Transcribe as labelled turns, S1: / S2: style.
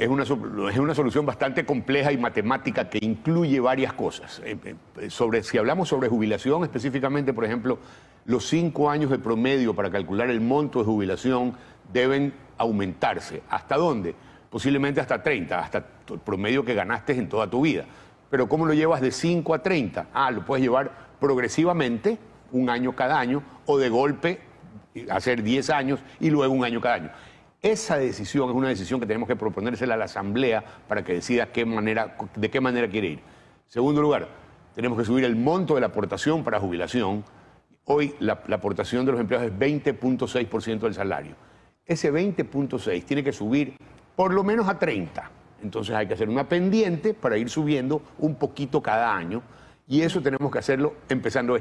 S1: es una, es una solución bastante compleja y matemática que incluye varias cosas. Eh, eh, sobre, si hablamos sobre jubilación específicamente, por ejemplo, los cinco años de promedio para calcular el monto de jubilación deben aumentarse. ¿Hasta dónde? Posiblemente hasta 30, hasta el promedio que ganaste en toda tu vida. Pero ¿cómo lo llevas de 5 a 30? Ah, lo puedes llevar progresivamente, un año cada año, o de golpe hacer 10 años y luego un año cada año. Esa decisión es una decisión que tenemos que proponérsela a la Asamblea para que decida qué manera, de qué manera quiere ir. Segundo lugar, tenemos que subir el monto de la aportación para jubilación. Hoy la, aportación de los empleados es 20.6% del salario. Ese 20.6 tiene que subir por lo menos a 30. Entonces hay que hacer una pendiente para ir subiendo un poquito cada año. Y eso tenemos que hacerlo empezando